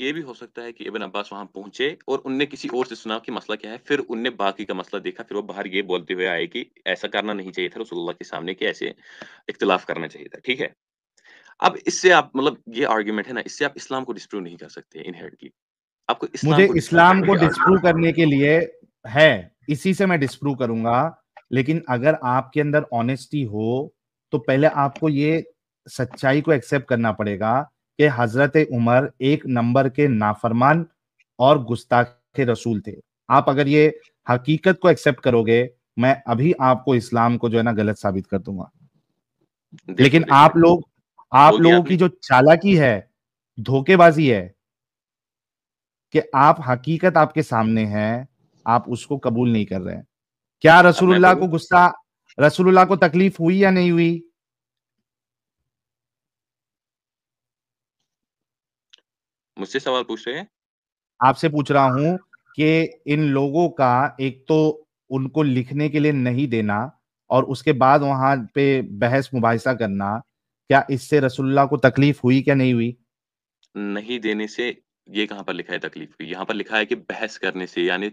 ये भी हो सकता है कि इबन अब्बास वहां पहुंचे और उनने किसी और से सुना कि मसला क्या है फिर उनने बाकी का मसला देखा फिर वो बाहर ये बोलते हुए आए कि ऐसा करना नहीं चाहिए था रसूलुल्लाह के सामने कि ऐसे इख्तलाफ करना चाहिए था ठीक है अब इससे आप मतलब ये आर्ग्यूमेंट है ना इससे आप इस्लाम को डिस्प्रूव नहीं कर सकते इनहेरिटली आपको इस्लाम मुझे को इस्लाम को डिस्प्रूव करने के लिए है इसी से मैं डिस्प्रूव करूंगा लेकिन अगर आपके अंदर ऑनेस्टी हो तो पहले आपको ये सच्चाई को एक्सेप्ट करना पड़ेगा कि हजरत उमर एक नंबर के नाफरमान और गुस्ताखे रसूल थे आप अगर ये हकीकत को एक्सेप्ट करोगे मैं अभी आपको इस्लाम को जो है ना गलत साबित कर दूंगा लेकिन आप लोग आप लोगों की जो चालाकी है धोखेबाजी है कि आप हकीकत आपके सामने है आप उसको कबूल नहीं कर रहे हैं क्या रसूलुल्लाह को गुस्सा रसूलुल्लाह को तकलीफ हुई या नहीं हुई मुझसे सवाल पूछ रहे हैं आपसे पूछ रहा हूं कि इन लोगों का एक तो उनको लिखने के लिए नहीं देना और उसके बाद वहां पे बहस मुबासा करना क्या इससे रसुल्ला को तकलीफ हुई क्या नहीं हुई नहीं देने से ये कहां पर लिखा है तकलीफ हुई यहाँ पर लिखा है कि बहस करने से यानी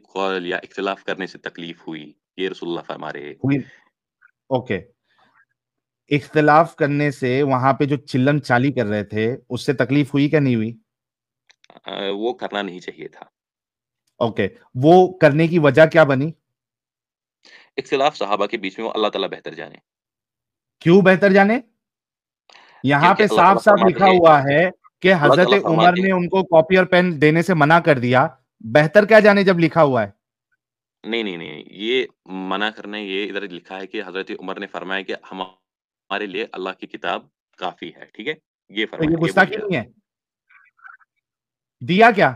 या इख्तलाफ करने से तकलीफ हुई ये रसुल्ला फरमा रहे ओके इख्तलाफ करने से वहां पे जो चिल्लम चाली कर रहे थे उससे तकलीफ हुई क्या नहीं हुई आ, वो करना नहीं चाहिए था ओके वो करने की वजह क्या बनी इख्तलाफ सहाबा के बीच में अल्लाह ताला बेहतर जाने क्यों बेहतर जाने यहाँ पे साफ साफ लिखा हुआ है कि हजरत उमर ने उनको कॉपी और पेन देने से मना कर दिया बेहतर क्या जाने जब लिखा हुआ है नहीं, नहीं, नहीं, ये मना करना ये इधर लिखा है कि हज़रत उमर ने फ़रमाया कि हमारे लिए अल्लाह की किताब काफ़ी है, ठीक है? ये तो ये फ़रमाया, ये नहीं है दिया क्या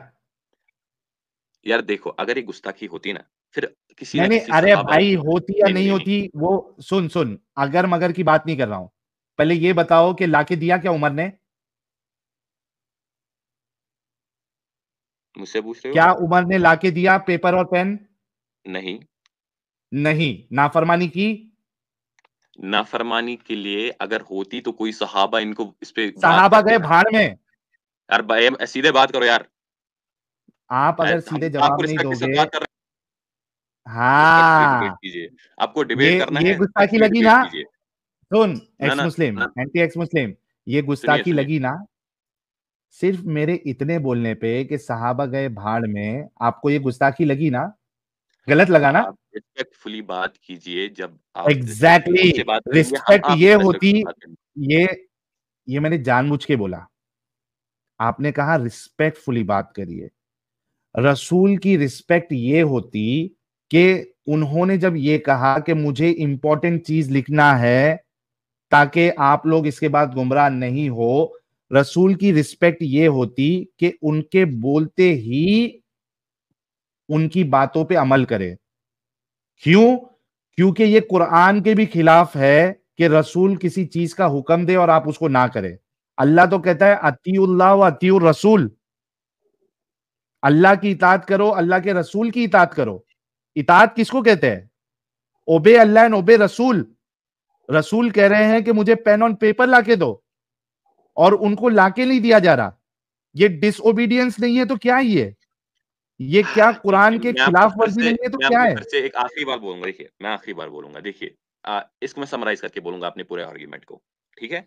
यार देखो, अगर ये गुस्ताखी होती ना, फिर किसी नहीं नहीं अरे भाई होती या नहीं, नहीं नहीं, नहीं। होती वो सुन सुन अगर मगर की बात नहीं कर रहा हूँ पहले ये बताओ कि लाके दिया क्या उमर ने मुझसे पूछ रहे हो? क्या उमर ने लाके दिया पेपर और पेन नहीं नहीं नाफरमानी की नाफरमानी के लिए अगर होती तो कोई सहाबा इनको इस पे सहाबा गए भाड़ में यार सीधे बात करो यार आप अगर सीधे जवाब नहीं दोगे हाँ आपको डिबेट करना ये गुस्ताखी लगी ना सुन ex Muslim anti ex Muslim ये गुस्ताखी लगी ना सिर्फ मेरे इतने बोलने पे कि साहबा गए भाड़ में आपको ये गुस्ताखी लगी ना गलत लगाना रिस्पेक्टफुली बात कीजिए जब एग्जैक्टली रिस्पेक्ट ये होती ये ये मैंने जानबूझ के बोला आपने कहा रिस्पेक्टफुली बात करिए रसूल की रिस्पेक्ट ये होती कि उन्होंने जब ये कहा कि मुझे इंपॉर्टेंट चीज लिखना है ताकि आप लोग इसके बाद गुमराह नहीं हो रसूल की रिस्पेक्ट ये होती कि उनके बोलते ही उनकी बातों पे अमल करें क्यों क्योंकि ये कुरान के भी खिलाफ है कि रसूल किसी चीज का हुक्म दे और आप उसको ना करें अल्लाह तो कहता है अतीउल्लाह व अतीउ रसूल अल्लाह की इतात करो अल्लाह के रसूल की इतात करो इतात किसको कहते हैं ओबे अल्लाह एंड ओबे रसूल रसूल कह रहे हैं कि मुझे पेन ऑन पेपर लाके दो और उनको लाके नहीं दिया जा रहा ये डिसोबीडियंस नहीं है तो क्या है ये ये क्या कुरान के खिलाफ वर्जी नहीं तो है तो क्या है से एक आखिरी बार बोलूंगा देखिए मैं आखिरी बार बोलूंगा देखिए इसको मैं समराइज करके बोलूंगा अपने पूरे आर्ग्यूमेंट को ठीक है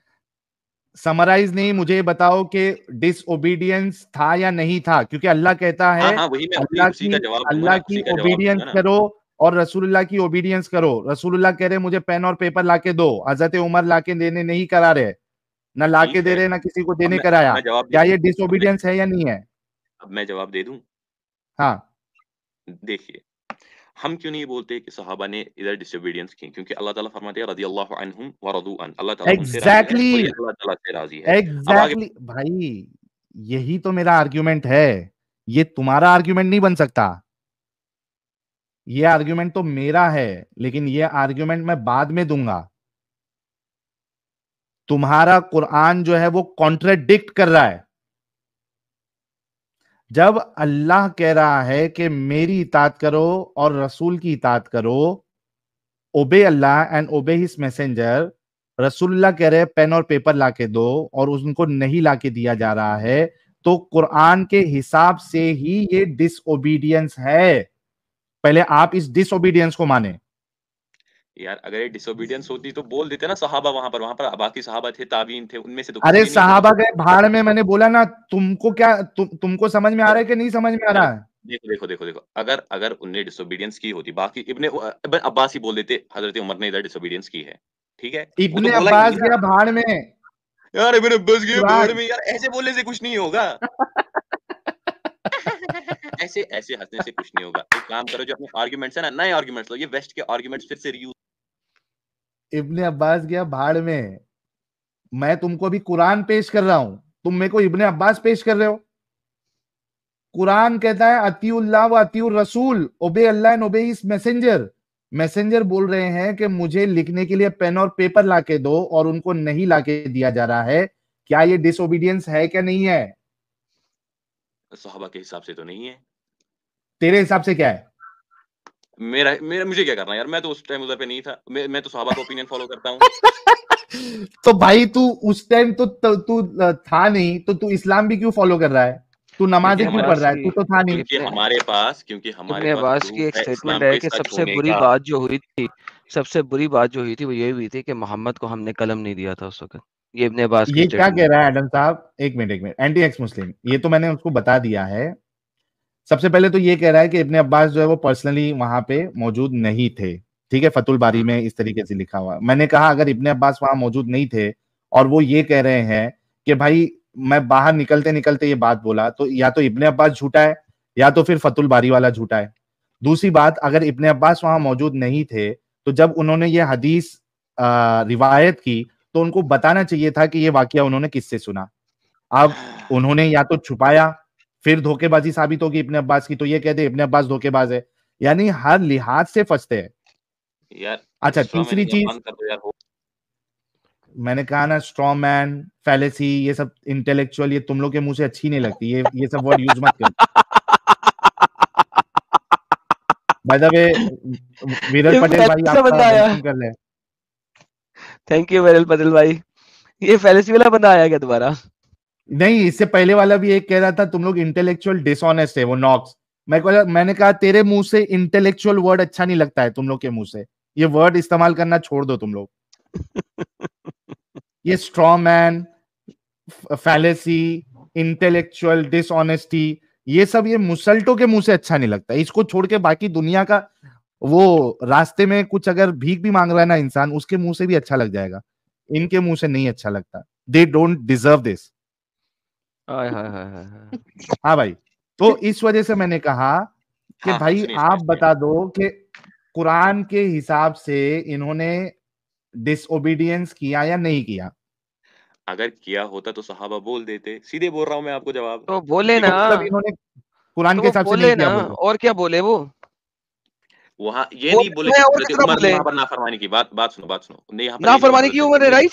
समराइज नहीं मुझे बताओ कि डिसओबीडियंस था या नहीं था क्योंकि अल्लाह कहता है हाँ, हाँ, अल्लाह की अल्लाह की ओबीडियंस करो और रसूलुल्लाह की ओबीडियंस करो रसूलुल्लाह कह रहे मुझे पेन और पेपर लाके दो हजरत उमर लाके देने नहीं करा रहे ना लाके दे रहे ना किसी को देने कराया क्या ये डिसओबीडियंस है या नहीं है अब मैं जवाब दे दूं हाँ देखिए हम क्यों नहीं बोलते कि सहाबा ने इधर डिसोबीडियंस की क्योंकि अल्लाह ताला फरमाते हैं रजी अल्लाह अनहुम व रदू अन अल्लाह ताला एग्जैक्टली अल्लाह ताला से राजी है एग्जैक्टली exactly. भाई यही तो मेरा आर्गुमेंट है ये तुम्हारा आर्गुमेंट नहीं बन सकता ये आर्गुमेंट तो मेरा है लेकिन ये आर्गुमेंट मैं बाद में दूंगा तुम्हारा कुरान जो है वो कॉन्ट्रेडिक्ट कर रहा है जब अल्लाह कह रहा है कि मेरी इतात करो और रसूल की इतात करो ओबे अल्लाह एंड ओबे हिस मैसेंजर रसुल्ला कह रहे हैं पेन और पेपर ला के दो और उनको नहीं ला के दिया जा रहा है तो कुरान के हिसाब से ही ये डिसओबीडियंस है पहले आप इस डिसओबीडियंस को माने यार अगर ये डिसोबीडियंस होती तो बोल देते ना सहाबा वहां पर वहां पर बाकी सहाबा थे ताबीन थे उनमें से तो अरे सहाबा गए भाड़ में मैंने बोला ना तुमको क्या तु, तुमको समझ में आ रहा है कि नहीं समझ में आ रहा है देखो देखो देखो देखो अगर अगर उनने डिसोबीडियंस की होती बाकी इब्ने अब्बास ही बोल देते हजरत उमर ने इधर डिसोबीडियंस की है ठीक है इब्ने तो अब्बास गया भाड़ में यार इब्ने अब्बास गया भाड़ में यार ऐसे बोलने से कुछ नहीं होगा ऐसे ऐसे हंसने से कुछ नहीं होगा एक काम करो जो अपने आर्ग्यूमेंट्स है ना नए आर्ग्यूमेंट्स लो ये वेस्ट के आर्ग्यूमेंट्स फिर से रियूज इब्ने अब्बास गया भाड़ में मैं तुमको अभी कुरान पेश कर रहा हूं तुम मेरे को इब्ने अब्बास पेश कर रहे हो कुरान कहता है अतीउल्लाह व अतीउर रसूल obey Allah and obey his messenger messenger बोल रहे हैं कि मुझे लिखने के लिए पेन और पेपर लाके दो और उनको नहीं लाके दिया जा रहा है क्या ये डिसोबीडियंस है क्या नहीं है सहाबा के हिसाब से तो नहीं है तेरे हिसाब से क्या है मेरा मेरा मुझे क्या करना यार मैं तो उस टाइम उधर पे नहीं था मैं, मैं तो सहाबा का ओपिनियन फॉलो करता हूँ तो भाई तू उस टाइम तो, तो तू था नहीं तो तू इस्लाम भी क्यों फॉलो कर रहा है तू नमाज क्यों पढ़ रहा है तू तो था नहीं क्योंकि हमारे पास क्योंकि हमारे पास की एक स्टेटमेंट है कि सबसे बुरी बात जो हुई थी सबसे बुरी बात जो हुई थी वो ये हुई थी कि मोहम्मद को हमने कलम नहीं दिया था उस वक्त ये इब्ने अब्बास ये क्या कह रहा है एडम साहब एक मिनट एक मिनट एंटी एक्स मुस्लिम ये तो मैंने उसको बता दिया है सबसे पहले तो ये कह रहा है कि इब्ने अब्बास जो है वो पर्सनली वहां पे मौजूद नहीं थे ठीक है फतुल बारी में इस तरीके से लिखा हुआ मैंने कहा अगर इब्ने अब्बास वहां मौजूद नहीं थे और वो ये कह रहे हैं कि भाई मैं बाहर निकलते निकलते ये बात बोला तो या तो इब्ने अब्बास झूठा है या तो फिर फतुल बारी वाला झूठा है दूसरी बात अगर इब्ने अब्बास वहां मौजूद नहीं थे तो जब उन्होंने ये हदीस रिवायत की तो उनको बताना चाहिए था कि ये वाक्य उन्होंने किससे सुना अब उन्होंने या तो छुपाया फिर धोखेबाजी साबित होगी इब्ने अब्बास की तो ये कहते इब्ने अब्बास धोखेबाज है यानी हर लिहाज से फंसते हैं यार अच्छा तीसरी चीज मैंने कहा ना स्ट्रॉ मैन फैलेसी ये सब इंटेलेक्चुअल ये तुम लोग के मुंह से अच्छी नहीं लगती ये ये सब वर्ड यूज मत करो बाय द वे वीरल पटेल भाई अच्छा आपका कर ले थैंक यू वेरल पटेल भाई ये फैलेसी वाला बंदा आया क्या दोबारा नहीं इससे पहले वाला भी एक कह रहा था तुम लोग इंटेलेक्चुअल डिसऑनेस्ट है वो नॉक्स मैं को मैंने कहा तेरे मुंह से इंटेलेक्चुअल वर्ड अच्छा नहीं लगता है तुम लोग के मुंह से ये वर्ड इस्तेमाल करना छोड़ दो तुम लोग ये straw man fallacy intellectual dishonesty ये सब ये मुसल्टो के मुंह से अच्छा नहीं लगता इसको छोड़ के बाकी दुनिया का वो रास्ते में कुछ अगर भीख भी मांग रहा है ना इंसान उसके मुंह से भी अच्छा लग जाएगा इनके मुंह से नहीं अच्छा लगता दे डोंट डिजर्व दिस हाँ भाई तो इस वजह से मैंने कहा कि हाँ, भाई आप बता दो कि कुरान के हिसाब से इन्होंने डिसोबीडियंस किया या नहीं किया अगर किया होता तो सहाबा बोल देते सीधे बोल रहा हूँ मैं आपको जवाब तो बोले ना मतलब इन्होंने कुरान तो के हिसाब से नहीं किया ना और क्या बोले वो ये नहीं बोले नाफरमानी की बात बात सुनो बात सुनो नाफरमानी की उम्र है राइट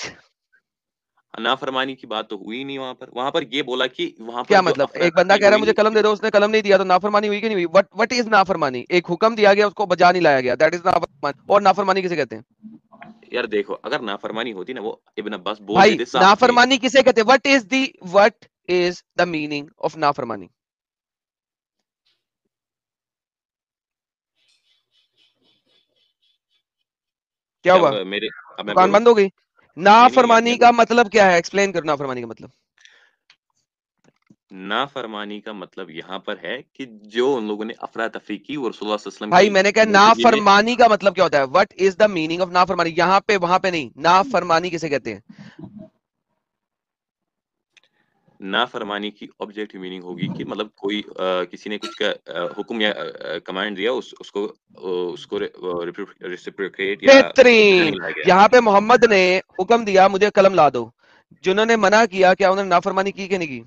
नाफरमानी की बात तो हुई नहीं वहां पर वहां पर ये बोला कि वहां क्या मतलब एक बंदा कह रहा है मुझे कलम दे दो उसने कलम नहीं दिया तो नाफरमानी हुई कि नहीं हुई इज नाफरमानी एक हुक्म दिया गया उसको बजा नहीं लाया गया दैट इज और नाफरमानी किसे कहते हैं यार देखो अगर नाफरमानी होती ना वो अब्बास बोल नाफरमानी किसे कहते is the is the meaning of नाफरमानी क्या अच्छा, हुआ मेरे दुकान बंद हो गई नाफरमानी का मतलब क्या है एक्सप्लेन करो नाफरमानी का मतलब नाफरमानी का मतलब यहाँ पर है कि जो उन लोगों ने अफरा तफरी की वो भाई मैंने कहा नाफरमानी का मतलब क्या होता है what is the meaning of नाफरमानी यहाँ पे वहां पे नहीं नाफरमानी किसे कहते हैं नाफरमानी की ऑब्जेक्टिव मीनिंग होगी कि मतलब कोई आ, किसी ने कुछ का हुक्म या कमांड दिया उस, उसको उसको रिसिप्रोकेट बेहतरीन यहाँ पे मोहम्मद ने हुक्म दिया मुझे कलम ला दो जिन्होंने मना किया क्या उन्होंने नाफरमानी की कि नहीं की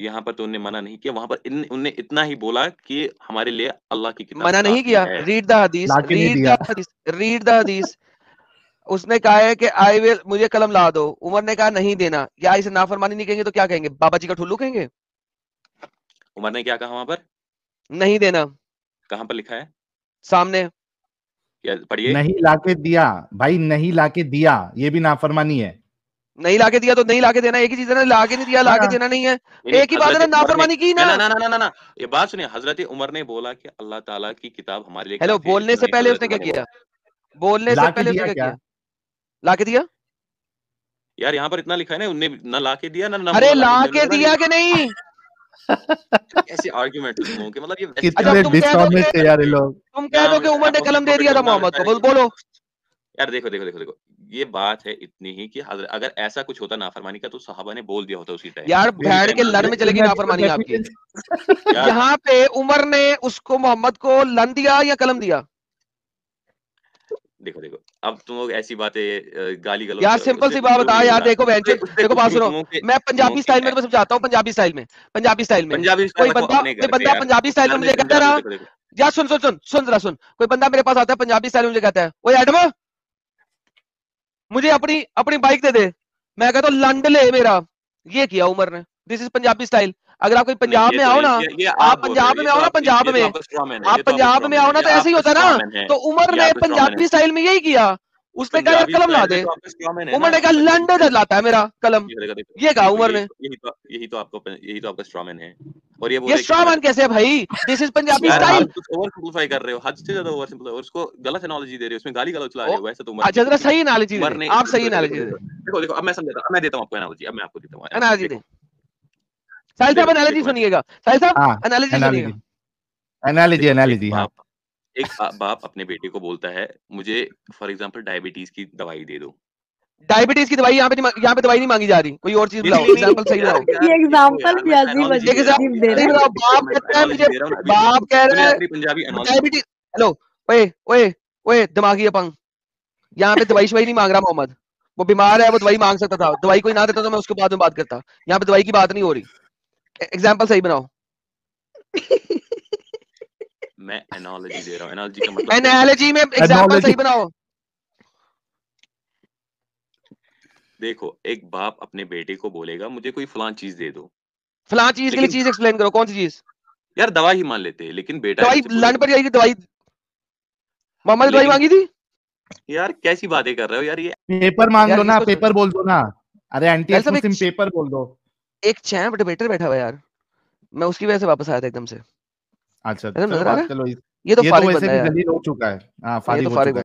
यहाँ पर तो उन्होंने मना नहीं किया वहां पर उनने इतना ही बोला कि हमारे लिए अल्लाह की मना नहीं किया रीड द हदीस रीड द हदीस रीड द हदीस उसने कहा है कि आई विल मुझे कलम ला दो उमर ने कहा नहीं देना या इसे नाफरमानी नहीं कहेंगे तो क्या कहेंगे बाबा जी का ठुल्लू कहेंगे उमर ने क्या कहा वहां पर नहीं देना कहाँ पर लिखा है सामने पढ़िए नहीं लाके दिया भाई नहीं लाके दिया ये भी नाफरमानी है नहीं लाके दिया तो नहीं लाके देना एक ही चीज है ना लाके नहीं दिया हाँ। लाके देना नहीं है एक ही बात है ना नाफरमानी की ना ना ना ना ना ये बात सुनिए हजरत उमर ने बोला कि अल्लाह ताला की किताब हमारे लिए हेलो बोलने से पहले उसने क्या किया बोलने से पहले उसने क्या किया ला के दिया यार यहाँ पर इतना लिखा है ना ना ला के दिया ना अरे ला के दिया कि नहीं मतलब ऐसे आर्गुमेंट अच्छा, तुम कह दो उमर ने कलम दे दिया था मोहम्मद को बोलो यार देखो देखो देखो देखो ये बात है इतनी ही कि अगर ऐसा कुछ होता नाफरमानी का तो सहाबा ने बोल दिया होता उसी टाइम यार भैड़ के लड़ में चलेगी नाफरमानी आपकी यहाँ पे उमर ने उसको मोहम्मद को लन दिया या कलम दिया देखो देखो अब तुम लोग ऐसी बातें गाली गलो यार सिंपल सी बात बता यार देखो बहन देखो बात सुनो मैं पंजाबी स्टाइल में तुम्हें समझाता हूँ पंजाबी स्टाइल में पंजाबी स्टाइल में कोई बंदा कोई बंदा पंजाबी स्टाइल में मुझे कहता रहा यार सुन सुन सुन सुन जरा सुन कोई बंदा मेरे पास आता है पंजाबी स्टाइल में मुझे कहता है ओ एडम मुझे अपनी अपनी बाइक दे दे मैं कहता हूँ लंड ले मेरा ये किया उमर ने दिस इज पंजाबी स्टाइल अगर आप कोई पंजाब तो में आओ ना तो आप पंजाब में आओ ना तो पंजाब में आप पंजाब में आओ ना तो ऐसे ही होता ना तो उमर ने पंजाबी स्टाइल में यही किया उसने कहा यार कलम ला दे उमर ने कहा लंडन लाता है मेरा कलम ये कहा उमर ने यही तो यही तो आपको यही तो आपका स्ट्रॉमैन है और ये ये स्ट्रॉमैन कैसे है भाई this is Punjabi style oversimplify कर रहे हो हद से ज्यादा ओवर सिंपलीफाई उसको गलत एनालॉजी दे रहे हो उसमें गाली गलौज चला रहे हो वैसे तो उमर अच्छा जरा सही एनालॉजी दे आप सही एनालॉजी दे देखो देखो अब मैं समझाता मैं देता हूं आपको एनालॉजी अब मैं आपको देता हूं एनालॉजी दे साहिल साहब एनालॉजी सुनिएगा साहिल साहब एनालॉजी हाँ, सुनिएगा एनालॉजी एनालॉजी हां एक हाँ। बाप अपने बेटे को बोलता है मुझे फॉर एग्जांपल डायबिटीज की दवाई दे दो डायबिटीज की दवाई यहाँ पे यहाँ पे दवाई नहीं मांगी जा रही कोई और चीज एग्जांपल सही ये एग्जांपल बाप कहता है मुझे बाप कह रहा है डायबिटीज हेलो ओए ओए ओए दिमागी अपंग यहाँ पे दवाई शवाई नहीं मांग रहा मोहम्मद वो बीमार है वो दवाई मांग सकता था दवाई कोई ना देता तो मैं उसके बाद में बात करता यहाँ पे दवाई की बात नहीं हो रही एग्जाम्पल सही बनाओ मैं एनालॉजी दे रहा हूँ एनालॉजी का मतलब एनालॉजी में एग्जाम्पल सही बनाओ देखो एक बाप अपने बेटे को बोलेगा मुझे कोई फलान चीज दे दो फलान चीज के लिए चीज एक्सप्लेन करो कौन सी चीज यार दवा ही मान लेते हैं लेकिन बेटा दवाई लंड पर जाएगी दवाई मामा ने दवाई मांगी थी यार कैसी बातें कर रहे हो यार ये पेपर मांग लो ना पेपर बोल दो ना अरे आंटी पेपर बोल दो एक चैंप डिबेटर बैठा हुआ यार मैं उसकी वजह से वापस आया था एकदम से अच्छा तो चलो ये तो ये तो फारिग बंदा है यार हो चुका है हाँ, तो फारिग